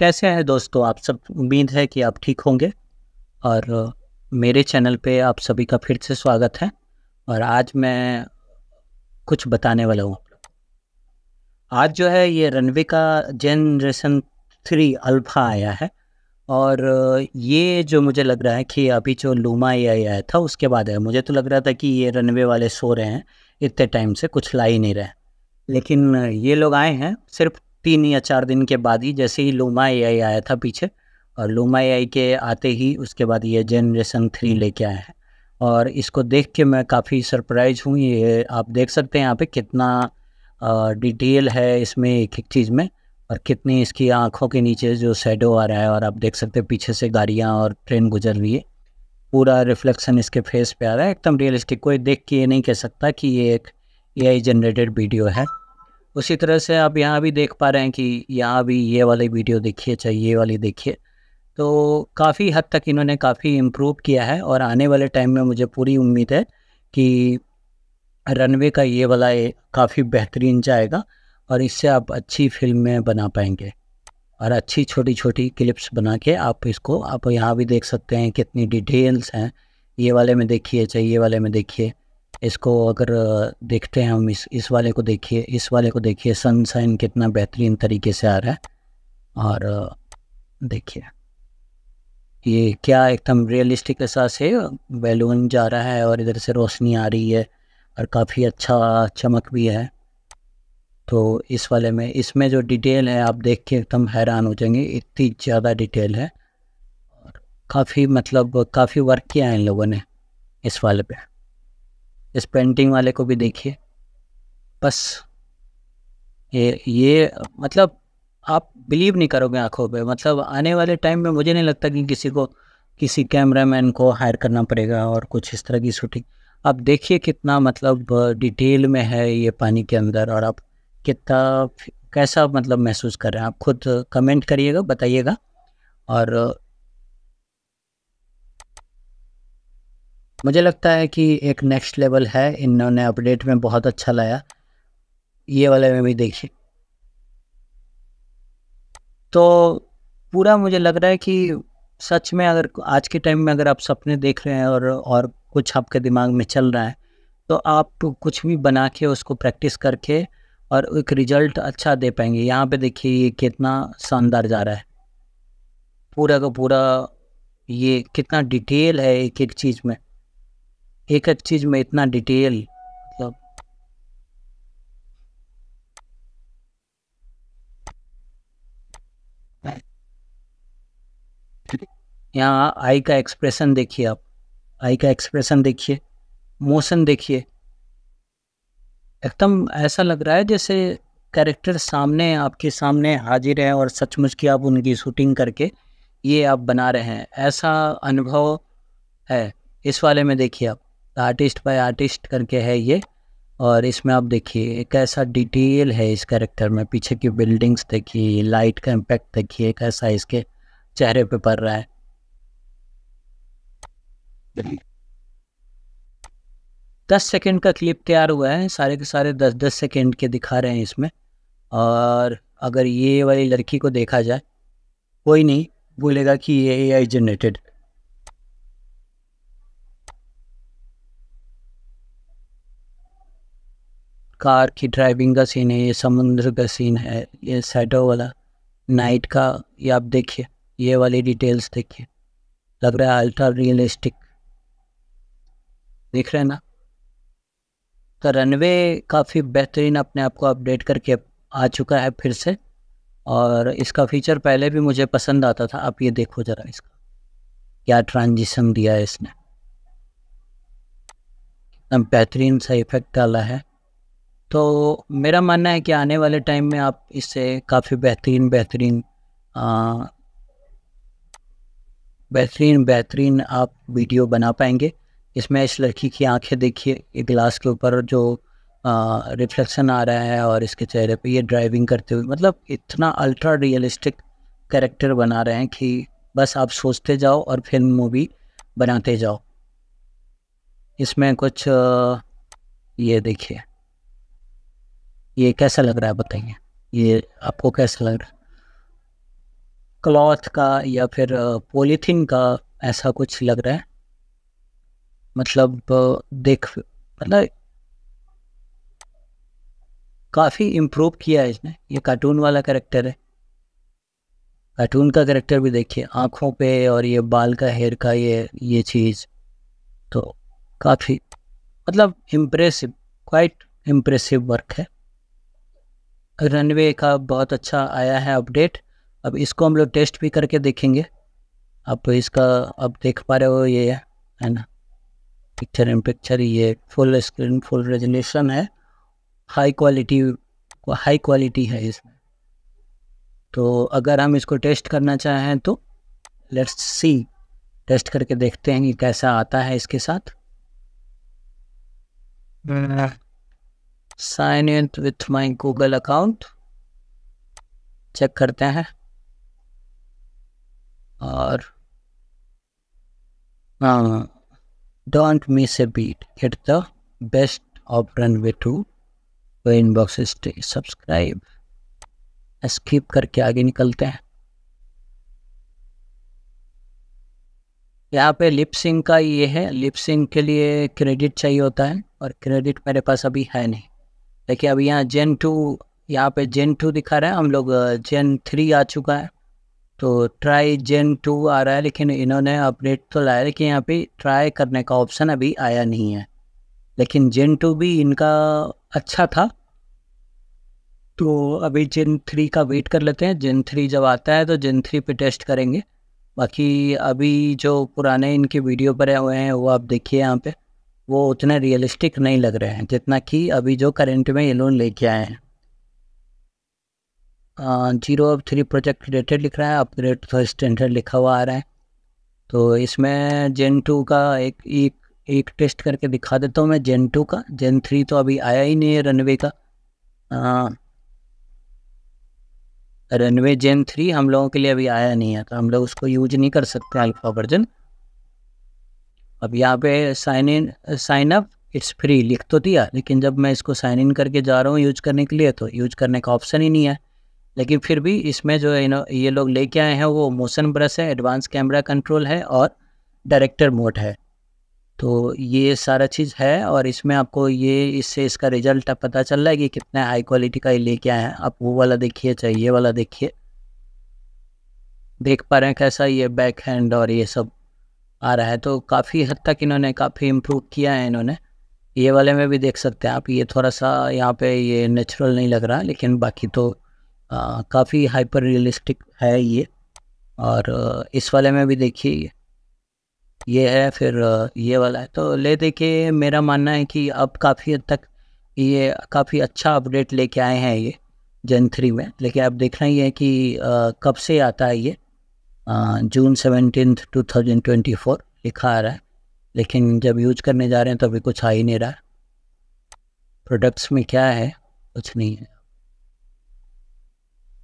कैसे हैं दोस्तों आप सब उम्मीद है कि आप ठीक होंगे और मेरे चैनल पे आप सभी का फिर से स्वागत है और आज मैं कुछ बताने वाला हूँ आज जो है ये रनवे का जनरेशन थ्री अल्फा आया है और ये जो मुझे लग रहा है कि अभी जो लूमा ए आया था उसके बाद है मुझे तो लग रहा था कि ये रनवे वाले सो रहे हैं इतने टाइम से कुछ ला ही नहीं रहे लेकिन ये लोग आए हैं सिर्फ तीन या चार दिन के बाद ही जैसे ही लोमा ए आया था पीछे और लोमा ए के आते ही उसके बाद ये जनरेशन थ्री लेके आया है और इसको देख के मैं काफ़ी सरप्राइज हूँ ये आप देख सकते हैं यहाँ पे कितना डिटेल है इसमें एक एक चीज़ में और कितनी इसकी आँखों के नीचे जो शेडो आ रहा है और आप देख सकते हैं पीछे से गाड़ियाँ और ट्रेन गुजर रही है पूरा रिफ्लेक्शन इसके फेस पे आ रहा है एकदम रियलिस्टिक कोई देख के ये नहीं कह सकता कि ये एक ए जनरेटेड वीडियो है उसी तरह से आप यहाँ भी देख पा रहे हैं कि यहाँ भी ये वाली वीडियो देखिए चाहे ये वाली देखिए तो काफ़ी हद तक इन्होंने काफ़ी इम्प्रूव किया है और आने वाले टाइम में मुझे पूरी उम्मीद है कि रनवे का ये वाला काफ़ी बेहतरीन जाएगा और इससे आप अच्छी फिल्में बना पाएंगे और अच्छी छोटी छोटी क्लिप्स बना के आप इसको आप यहाँ भी देख सकते हैं कितनी डिटेल्स हैं ये वाले में देखिए चाहे ये वाले में देखिए इसको अगर देखते हैं हम इस इस वाले को देखिए इस वाले को देखिए सनसाइन कितना बेहतरीन तरीके से आ रहा है और देखिए ये क्या एकदम रियलिस्टिक के से बैलून जा रहा है और इधर से रोशनी आ रही है और काफ़ी अच्छा चमक भी है तो इस वाले में इसमें जो डिटेल है आप देख के एकदम हैरान हो जाएंगे इतनी ज़्यादा डिटेल है और काफ़ी मतलब काफ़ी वर्क किया है इन लोगों ने इस वाले पे इस पेंटिंग वाले को भी देखिए बस ये ये मतलब आप बिलीव नहीं करोगे आंखों पे मतलब आने वाले टाइम में मुझे नहीं लगता कि किसी को किसी कैमरामैन को हायर करना पड़ेगा और कुछ इस तरह की शूटिंग आप देखिए कितना मतलब डिटेल में है ये पानी के अंदर और आप कितना कैसा मतलब महसूस कर रहे हैं आप खुद कमेंट करिएगा बताइएगा और मुझे लगता है कि एक नेक्स्ट लेवल है इन्होंने अपडेट में बहुत अच्छा लाया ये वाले में भी देखिए तो पूरा मुझे लग रहा है कि सच में अगर आज के टाइम में अगर आप सपने देख रहे हैं और और कुछ आपके दिमाग में चल रहा है तो आप कुछ भी बना के उसको प्रैक्टिस करके और एक रिजल्ट अच्छा दे पाएंगे यहाँ पे देखिए ये कितना शानदार जा रहा है पूरा का पूरा ये कितना डिटेल है एक एक चीज़ में एक एक चीज में इतना डिटेल मतलब यहाँ आई का एक्सप्रेशन देखिए आप आई का एक्सप्रेशन देखिए मोशन देखिए एकदम ऐसा लग रहा है जैसे कैरेक्टर सामने आपके सामने हाजिर है और सचमुच की आप उनकी शूटिंग करके ये आप बना रहे हैं ऐसा अनुभव है इस वाले में देखिए आप आर्टिस्ट बाय आर्टिस्ट करके है ये और इसमें आप देखिए कैसा डिटेल है इस कैरेक्टर में पीछे की बिल्डिंग्स देखिए लाइट का इम्पैक्ट देखिए कैसा इसके चेहरे पे पड़ रहा है दस सेकेंड का क्लिप तैयार हुआ है सारे के सारे दस दस सेकेंड के दिखा रहे हैं इसमें और अगर ये वाली लड़की को देखा जाए कोई नहीं बोलेगा कि ये ए आई जनरेटेड कार की ड्राइविंग का सीन है ये समुद्र का सीन है ये सेटो वाला नाइट का ये आप देखिए ये वाली डिटेल्स देखिए लग रहा है अल्ट्रा रियलिस्टिक दिख रहे ना तो रनवे काफ़ी बेहतरीन अपने आप को अपडेट करके आ चुका है फिर से और इसका फीचर पहले भी मुझे पसंद आता था आप ये देखो ज़रा इसका क्या ट्रांजिशन दिया है इसने बेहतरीन सा इफेक्ट डाला है तो मेरा मानना है कि आने वाले टाइम में आप इससे काफ़ी बेहतरीन बेहतरीन बेहतरीन बेहतरीन आप वीडियो बना पाएंगे इसमें इस लड़की की आंखें देखिए ग्लास के ऊपर जो रिफ्लेक्शन आ रहा है और इसके चेहरे पे ये ड्राइविंग करते हुए मतलब इतना अल्ट्रा रियलिस्टिक कैरेक्टर बना रहे हैं कि बस आप सोचते जाओ और फिल्म मूवी बनाते जाओ इसमें कुछ ये देखिए ये कैसा लग रहा है बताइए ये आपको कैसा लग रहा है क्लॉथ का या फिर पॉलीथीन का ऐसा कुछ लग रहा है मतलब देख मतलब काफ़ी इम्प्रूव किया है इसने ये कार्टून वाला करेक्टर है कार्टून का करेक्टर भी देखिए आँखों पे और ये बाल का हेयर का ये ये चीज़ तो काफ़ी मतलब इम्प्रेसिव क्वाइट इम्प्रेसिव वर्क है रनवे का बहुत अच्छा आया है अपडेट अब इसको हम लोग टेस्ट भी करके देखेंगे आप इसका अब देख पा रहे हो ये है ना पिक्चर इन पिक्चर ये फुल स्क्रीन फुल रेजोल्यूशन है हाई क्वालिटी हाई क्वालिटी है इसमें तो अगर हम इसको टेस्ट करना चाहें तो लेट्स सी टेस्ट करके देखते हैं कि कैसा आता है इसके साथ sign in with my Google account check करते हैं और don't miss a beat it the best option way to inbox stay subscribe skip करके आगे निकलते हैं यहाँ पे लिपसिंग का ये है लिपसिंग के लिए क्रेडिट चाहिए होता है और क्रेडिट मेरे पास अभी है नहीं देखिए अब यहाँ जेन टू यहाँ पे जेन टू दिखा रहा है हम लोग जेन थ्री आ चुका है तो ट्राई जेन टू आ रहा है लेकिन इन्होंने अपडेट तो लाया लेकिन यहाँ पे ट्राई करने का ऑप्शन अभी आया नहीं है लेकिन जेन टू भी इनका अच्छा था तो अभी जेन थ्री का वेट कर लेते हैं जेन थ्री जब आता है तो जेन थ्री पे टेस्ट करेंगे बाकी अभी जो पुराने इनके वीडियो पर हुए हैं वो आप देखिए यहाँ पर वो उतने रियलिस्टिक नहीं लग रहे हैं जितना कि अभी जो करेंट में ये लोन लेके आए हैं जीरो अब थ्री प्रोजेक्ट रिलेटेड लिख रहा है अपग्रेड थर्ड स्टैंडर्ड लिखा हुआ आ रहा है तो इसमें जेन टू का एक एक एक टेस्ट करके दिखा देता हूँ मैं जेन टू का जेन थ्री तो अभी आया ही नहीं है रनवे का रनवे जेन थ्री हम लोगों के लिए अभी आया नहीं है तो हम लोग उसको यूज नहीं कर सकते अल्फा वर्जन अब यहाँ पे sign in sign up it's free लिख तो दिया लेकिन जब मैं इसको साइन इन करके जा रहा हूँ यूज करने के लिए तो यूज करने का ऑप्शन ही नहीं है लेकिन फिर भी इसमें जो है ना ये लोग लेके आए हैं वो मोशन ब्रश है एडवांस कैमरा कंट्रोल है और डायरेक्टर मोड है तो ये सारा चीज़ है और इसमें आपको ये इससे इसका रिजल्ट पता चल रहा है कि कितना हाई क्वालिटी का ये लेके आए हैं आप वो वाला देखिए चाहिए अच्छा, वाला देखिए देख पा रहे हैं कैसा ये बैक हैंड और ये सब आ रहा है तो काफ़ी हद तक इन्होंने काफ़ी इम्प्रूव किया है इन्होंने ये वाले में भी देख सकते हैं आप ये थोड़ा सा यहाँ पे ये नेचुरल नहीं लग रहा लेकिन बाकी तो काफ़ी हाइपर रियलिस्टिक है ये और इस वाले में भी देखिए ये ये है फिर ये वाला है तो ले देखिए मेरा मानना है कि अब काफ़ी हद तक ये काफ़ी अच्छा अपडेट लेके आए हैं ये जेन थ्री में लेकिन अब देखना ही है कि कब से आता है ये June seventeen two thousand twenty four लिखा आ रहा है लेकिन जब यूज करने जा रहे हैं तो अभी कुछ आ ही नहीं रहा प्रोडक्ट्स में क्या है कुछ नहीं है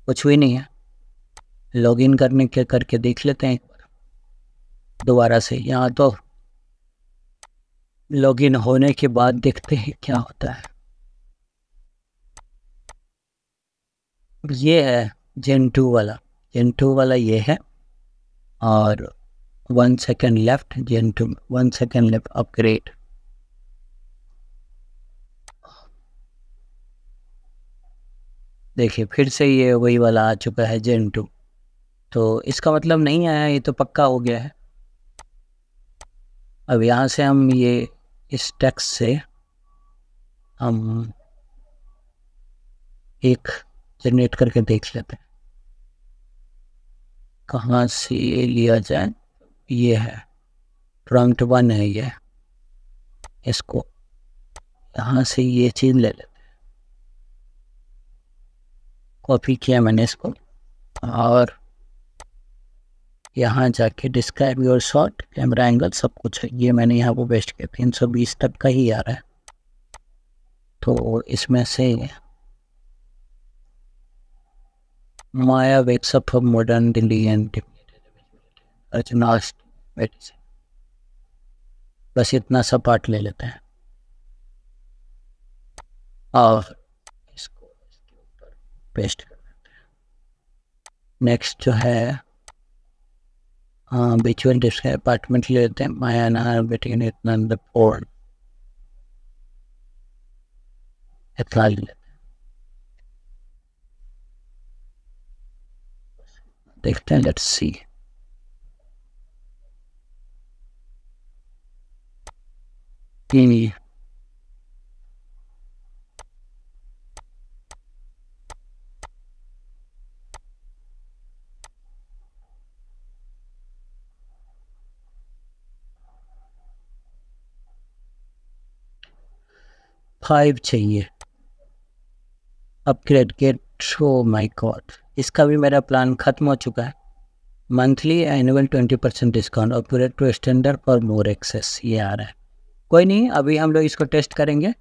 कुछ भी नहीं है लॉगिन करने के करके देख लेते हैं एक बार दोबारा से यहाँ तो लॉगिन होने के बाद देखते हैं क्या होता है ये है जेन टू वाला जेन टू वाला ये है और one second left gentlemen one second left upgrade देखिए फिर से ये वही वाला आ चुका है जेन टू तो इसका मतलब नहीं आया ये तो पक्का हो गया है अब यहाँ से हम ये इस टैक्स से हम एक जनरेट करके देख लेते हैं कहाँ से लिया जाए ये है ट्रंक्ट वन है ये इसको यहाँ से ये चीज़ ले लेते हैं कॉपी किया मैंने इसको और यहाँ जाके describe your shot camera angle सब कुछ है ये मैंने यहाँ को बेस्ट किया तीन सौ बीस तक का ही आ रहा है तो इसमें से Maya wakes up from modern Delhi and Arjuna medicine. बस इतना सा पार्ट ले लेते हैं और इसको पेस्ट कर नेक्स्ट जो है विचुअल डिस्क अपार्टमेंट ले लेते हैं माया ना बेटी ने इतना मतलब इतना ले लेते they C. landed sea. Upgrade five चाहिए अपग्रेड गेट शो इसका भी मेरा प्लान ख़त्म हो चुका है monthly annual twenty percent discount और पूरे to standard for more access ये आ रहा है कोई नहीं अभी हम लोग इसको टेस्ट करेंगे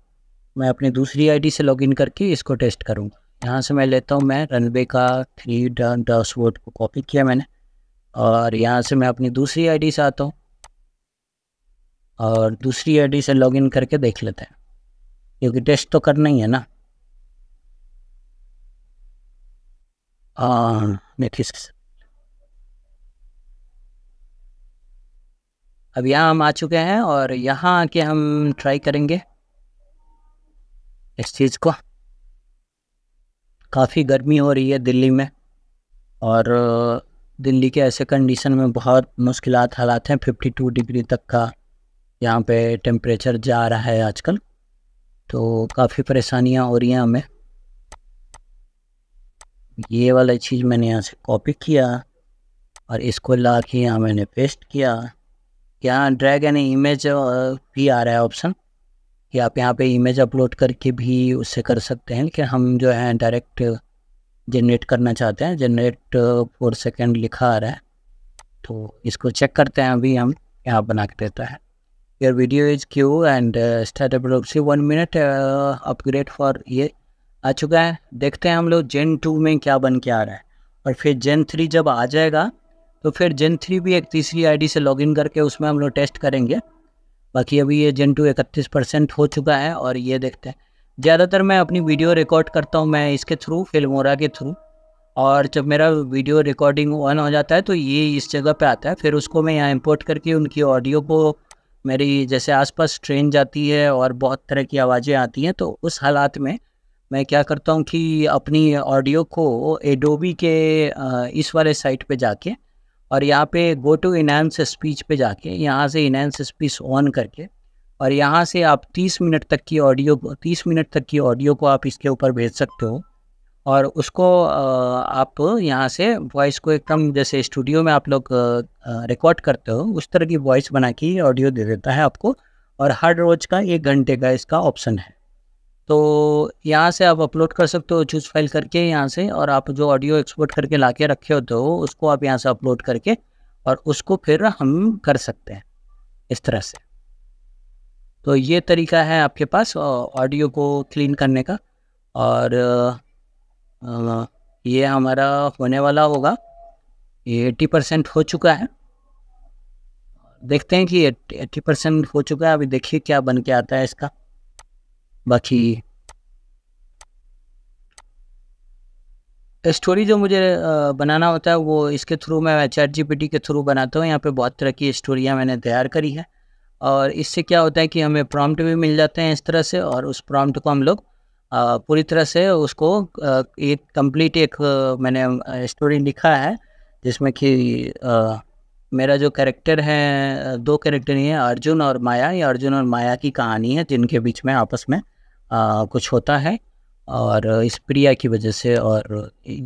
मैं अपनी दूसरी आईडी से लॉगिन करके इसको टेस्ट करूँगा यहाँ से मैं लेता हूँ मैं रनवे का थ्री डैशबोर्ड को कॉपी किया मैंने और यहाँ से मैं अपनी दूसरी आई से आता हूँ और दूसरी आईडी से लॉगिन करके देख लेते हैं क्योंकि टेस्ट तो करना ही है ना अब यहाँ हम आ चुके हैं और यहाँ आके हम ट्राई करेंगे इस चीज़ को काफ़ी गर्मी हो रही है दिल्ली में और दिल्ली के ऐसे कंडीशन में बहुत मुश्किल हालात हैं 52 डिग्री तक का यहाँ पे टेम्परेचर जा रहा है आजकल तो काफ़ी परेशानियाँ हो रही हैं हमें ये वाला चीज़ मैंने यहाँ से कॉपी किया और इसको ला के यहाँ मैंने पेस्ट किया यहाँ ड्रैग एन इमेज भी आ रहा है ऑप्शन कि आप यहाँ पे इमेज अपलोड करके भी उससे कर सकते हैं लेकिन हम जो है डायरेक्ट जनरेट करना चाहते हैं जनरेट फोर सेकेंड लिखा आ रहा है तो इसको चेक करते हैं अभी हम यहाँ बना के देता है your video is queued and start one minute upgrade for ये आ चुका है देखते हैं हम लोग जेन टू में क्या बन के आ रहा है और फिर जेन थ्री जब आ जाएगा तो फिर जेन थ्री भी एक तीसरी आईडी से लॉगिन करके उसमें हम लोग टेस्ट करेंगे बाकी अभी ये जेन टू इकतीस परसेंट हो चुका है और ये देखते हैं ज़्यादातर मैं अपनी वीडियो रिकॉर्ड करता हूँ मैं इसके थ्रू फिल्मोरा के थ्रू और जब मेरा वीडियो रिकॉर्डिंग ऑन हो जाता है तो ये इस जगह पर आता है फिर उसको मैं यहाँ इम्पोर्ट करके उनकी ऑडियो को मेरी जैसे आसपास ट्रेन जाती है और बहुत तरह की आवाज़ें आती हैं तो उस हालात में मैं क्या करता हूँ कि अपनी ऑडियो को एडोबी के इस वाले साइट पे जाके और यहाँ पे गो टू इनहेंस स्पीच पे जाके यहाँ से इनहेंस स्पीच ऑन करके और यहाँ से आप 30 मिनट तक की ऑडियो 30 मिनट तक की ऑडियो को आप इसके ऊपर भेज सकते हो और उसको आप यहाँ से वॉइस को एकदम जैसे स्टूडियो में आप लोग रिकॉर्ड करते हो उस तरह की वॉइस बना के ऑडियो दे देता है आपको और हर रोज़ का एक घंटे का इसका ऑप्शन है तो यहाँ से आप अपलोड कर सकते हो चूज फाइल करके यहाँ से और आप जो ऑडियो एक्सपोर्ट करके ला के रखे होते हो उसको आप यहाँ से अपलोड करके और उसको फिर हम कर सकते हैं इस तरह से तो ये तरीका है आपके पास ऑडियो को क्लीन करने का और ये हमारा होने वाला होगा ये एट्टी परसेंट हो चुका है देखते हैं कि एट्टी परसेंट हो चुका है अभी देखिए क्या बन के आता है इसका बाकी स्टोरी जो मुझे बनाना होता है वो इसके थ्रू मैं चैट जीपीटी के थ्रू बनाता हूँ यहाँ पे बहुत तरह की स्टोरियाँ मैंने तैयार करी है और इससे क्या होता है कि हमें प्रॉम्प्ट भी मिल जाते हैं इस तरह से और उस प्रॉम्प्ट को हम लोग पूरी तरह से उसको एक कंप्लीट एक मैंने स्टोरी लिखा है जिसमें कि मेरा जो कैरेक्टर है दो कैरेक्टर ही है अर्जुन और माया ये अर्जुन और माया की कहानी है जिनके बीच में आपस में आ, कुछ होता है और इस प्रिया की वजह से और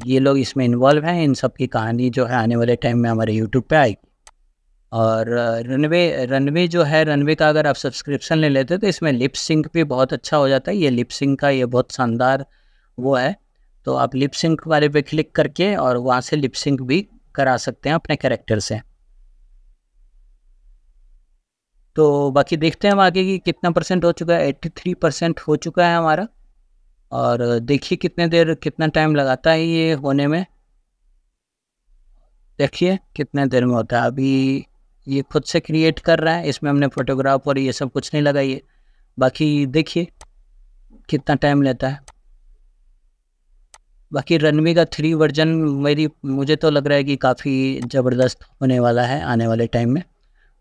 ये लोग इसमें इन्वॉल्व हैं इन सब की कहानी जो है आने वाले टाइम में हमारे यूट्यूब पे आएगी और रनवे रनवे जो है रनवे का अगर आप सब्सक्रिप्शन ले लेते हो तो इसमें लिप सिंक भी बहुत अच्छा हो जाता है ये लिप सिंक का ये बहुत शानदार वो है तो आप लिप सिंक वाले पे क्लिक करके और वहाँ से लिप सिंक भी करा सकते हैं अपने कैरेक्टर से तो बाकी देखते हैं हम आगे कि कितना परसेंट हो चुका है एट्टी थ्री परसेंट हो चुका है हमारा और देखिए कितने देर कितना टाइम लगाता है ये होने में देखिए कितने देर में होता है अभी ये खुद से क्रिएट कर रहा है इसमें हमने फोटोग्राफ और ये सब कुछ नहीं लगाई है बाकी देखिए कितना टाइम लेता है बाकी रनवे का थ्री वर्जन मेरी मुझे तो लग रहा है कि काफ़ी ज़बरदस्त होने वाला है आने वाले टाइम में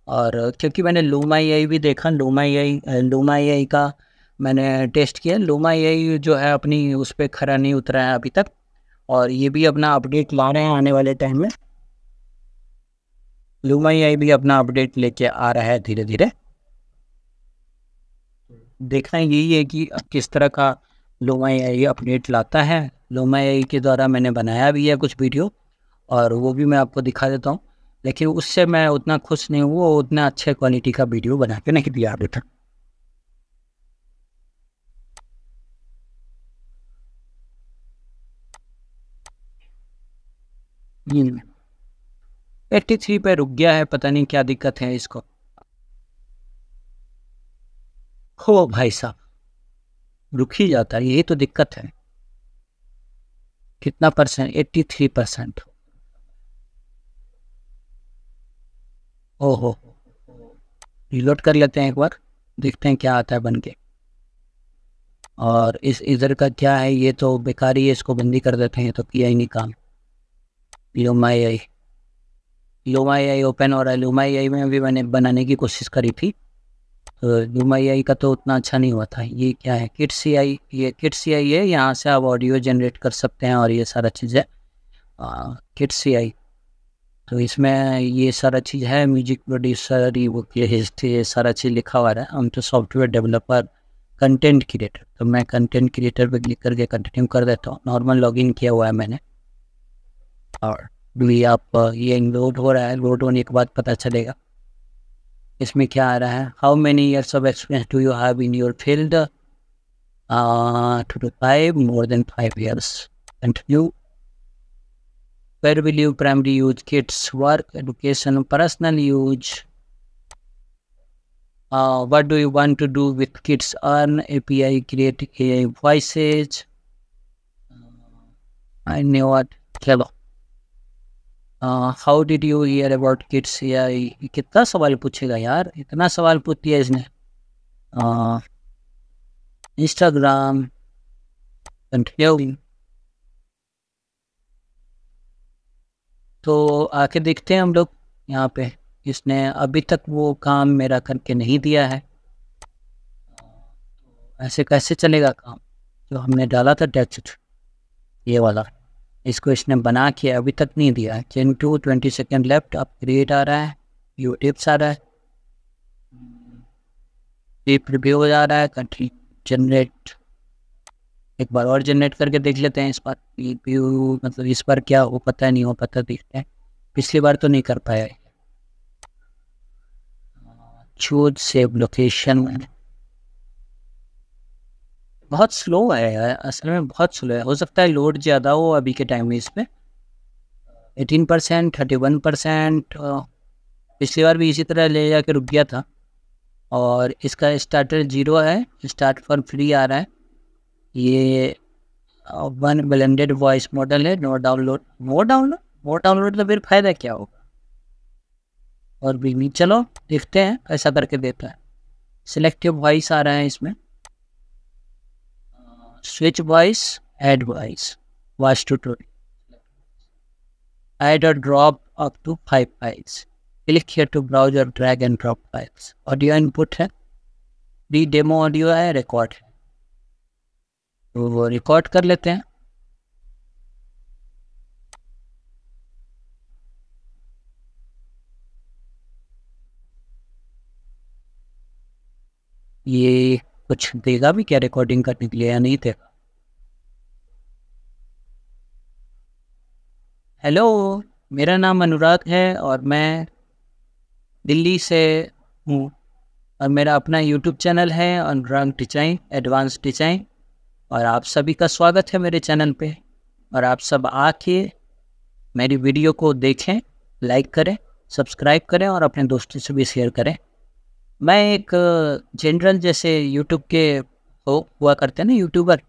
और क्योंकि मैंने लूमा ए भी देखा लूमा आई लूमा ए का मैंने टेस्ट किया लूमा ए जो है अपनी उस पर खरा नहीं उतरा है अभी तक और ये भी अपना अपडेट ला रहे हैं आने वाले टाइम में लूमा ए भी अपना अपडेट लेके आ रहा है धीरे धीरे देखना यही है कि किस तरह का लोमा आई अपडेट लाता है लोमा आई के द्वारा मैंने बनाया भी है कुछ वीडियो और वो भी मैं आपको दिखा देता हूँ लेकिन उससे मैं उतना खुश नहीं हुआ उतना अच्छे क्वालिटी का वीडियो बना के नहीं दिया अभी तक एट्टी थ्री पे रुक गया है पता नहीं क्या दिक्कत है इसको हो भाई साहब रुक ही जाता है यही तो दिक्कत है कितना परसेंट एट्टी थ्री परसेंट ओहो रिलोड कर लेते हैं एक बार देखते हैं क्या आता है बन के और इस इधर का क्या है ये तो बेकार ही है इसको बंदी कर देते हैं तो किया ही नहीं काम Luma AI Luma AI open हो रहा है आई में भी मैंने बनाने की कोशिश करी थी तो आई आई का तो उतना अच्छा नहीं हुआ था ये क्या है किट सी आई ये किट सी आई है यहाँ से आप ऑडियो जनरेट कर सकते हैं और ये सारा चीज़ है किट सी आई तो इसमें ये सारा चीज़ है म्यूजिक प्रोड्यूसर ये हिस्ट्री ये सारा चीज़ लिखा हुआ है हम तो सॉफ्टवेयर डेवलपर कंटेंट क्रिएटर तो मैं कंटेंट क्रिएटर पे क्लिक करके कंटिन्यू कर देता हूँ नॉर्मल इन किया हुआ है मैंने और भी आप ये लोड हो रहा है लोड होने के बाद पता चलेगा इसमें क्या आ रहा है how many years of experience do you have in your field two to five more than five years continue where will you primarily use kids work education personal use uh, what do you want to do with kids earn api create ai voices i know what hello uh, how did you hear about kids ai कितना सवाल पूछेगा यार इतना सवाल पूछ दिया इसने Instagram continue तो आके देखते हैं हम लोग यहाँ पे इसने अभी तक वो काम मेरा करके नहीं दिया है तो ऐसे कैसे चलेगा काम जो हमने डाला था डेट ये वाला इसको इसने बना के अभी तक नहीं दिया है चेन टू ट्वेंटी सेकेंड लेफ्ट अब क्रिएट आ रहा है व्यू टिप्स आ रहा है रिव्यू आ रहा है कंट्री जनरेट एक बार और जनरेट करके देख लेते हैं इस बार व्यू मतलब इस बार क्या हो पता है नहीं हो पता देखते हैं पिछली बार तो नहीं कर पाया चूज सेव लोकेशन बहुत स्लो है यार असल में बहुत स्लो है हो सकता है लोड ज़्यादा हो अभी के टाइम में इस पर eighteen percent thirty one percent पिछली बार भी इसी तरह ले जाके रुक गया था और इसका स्टार्टर ज़ीरो है स्टार्ट फॉर फ्री आ रहा है ये वन ब्लेंडेड वॉइस मॉडल है no download no download no download तो फिर फायदा क्या होगा और भी चलो देखते हैं ऐसा करके देता है सिलेक्टिव वॉइस आ रहा है इसमें switch voice add voice voice tutorial add और drop up to five files click here to browse और drag and drop files audio input है डी डेमो ऑडियो है रिकॉर्ड है तो वो रिकॉर्ड कर लेते हैं ये कुछ देगा भी क्या रिकॉर्डिंग करने के लिए या नहीं देगा हेलो मेरा नाम अनुराग है और मैं दिल्ली से हूँ और मेरा अपना यूट्यूब चैनल है अनुराग डिजाइन एडवांस डिजाइन और आप सभी का स्वागत है मेरे चैनल पे और आप सब आके मेरी वीडियो को देखें लाइक करें सब्सक्राइब करें और अपने दोस्तों से भी शेयर करें मैं एक जनरल जैसे यूट्यूब के हो हुआ करते हैं ना यूट्यूबर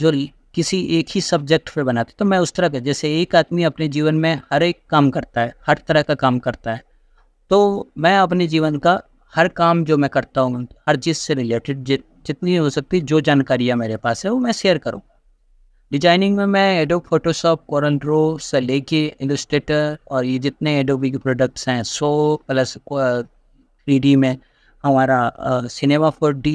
जो किसी एक ही सब्जेक्ट पर बनाते तो मैं उस तरह का जैसे एक आदमी अपने जीवन में हर एक काम करता है हर तरह का काम करता है तो मैं अपने जीवन का हर काम जो मैं करता हूँ हर चीज़ से रिलेटेड जितनी हो सकती जो जानकारियाँ मेरे पास है वो मैं शेयर करूँ डिजाइनिंग में मैं एडोब फोटोशॉप कोरन ड्रो से लेके इलस्ट्रेटर और ये जितने एडोबी के प्रोडक्ट्स हैं सो प्लस थ्री डी में हमारा Cinema four D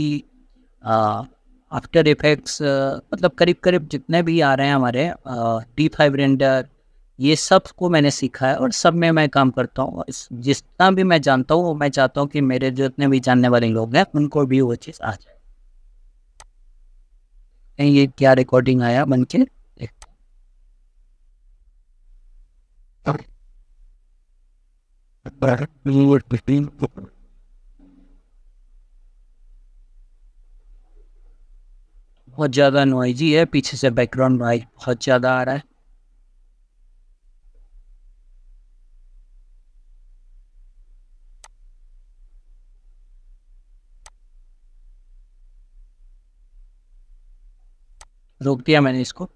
After Effects मतलब करीब करीब जितने भी आ रहे हैं हमारे डी फाइव रेंडर ये सब को मैंने सीखा है और सब में मैं काम करता हूँ जितना भी मैं जानता हूँ मैं चाहता हूँ कि मेरे जितने भी जानने वाले लोग हैं उनको भी वो चीज़ आ जाए देखते हैं ये क्या रिकॉर्डिंग आया बन के देखते बहुत ज़्यादा नॉइजी है पीछे से बैकग्राउंड नॉइज बहुत ज़्यादा आ रहा है रोक दिया मैंने इसको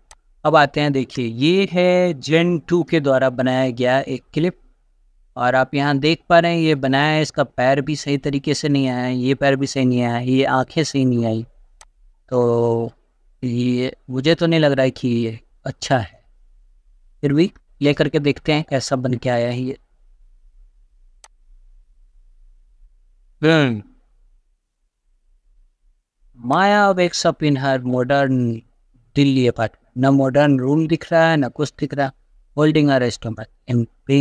अब आते हैं देखिए ये है जेन टू के द्वारा बनाया गया एक क्लिप और आप यहाँ देख पा रहे हैं ये बनाया है इसका पैर भी सही तरीके से नहीं आया है ये पैर भी सही नहीं आया है ये आंखें सही नहीं आई तो ये मुझे तो नहीं लग रहा है कि ये अच्छा है फिर भी ले करके देखते हैं कैसा बन के आया है ये Maya wakes up in her modern Delhi apartment ना मॉडर्न रूम दिख रहा है ना कुछ दिख रहा holding arrest M P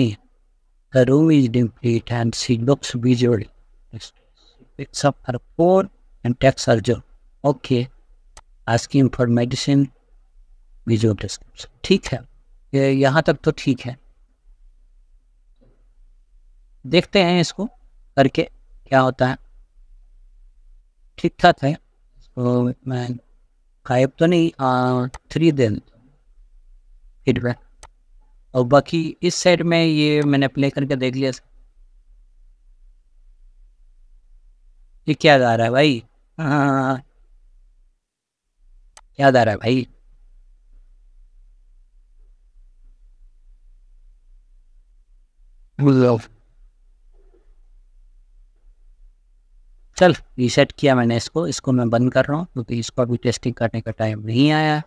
the room is dimly lit and she looks visual phone and texts urgent okay asking for medicine ठीक है यहाँ तक तो ठीक है देखते हैं इसको करके क्या होता है ठीक ठाक है तो मैं गायब तो नहीं थ्री दिन फीडबैक और बाकी इस साइड में ये मैंने प्ले करके देख लिया ये क्या आ रहा है भाई याद आ रहा है भाई Love. चल रीसेट किया मैंने इसको इसको मैं बंद कर रहा हूँ क्योंकि तो इसको अभी टेस्टिंग करने का टाइम नहीं आया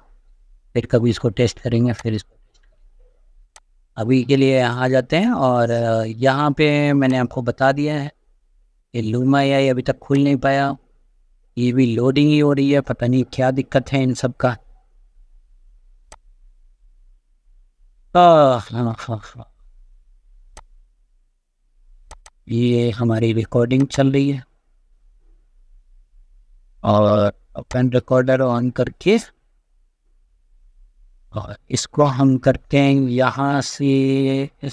फिर कभी इसको टेस्ट करेंगे फिर इसको अभी के लिए यहाँ जाते हैं और यहाँ पे मैंने आपको बता दिया है ये लूमा या अभी तक खुल नहीं पाया ये भी लोडिंग ही हो रही है पता नहीं क्या दिक्कत है इन सब का ये हमारी रिकॉर्डिंग चल रही है और अपन रिकॉर्डर ऑन करके और इसको हम करते हैं यहाँ से इस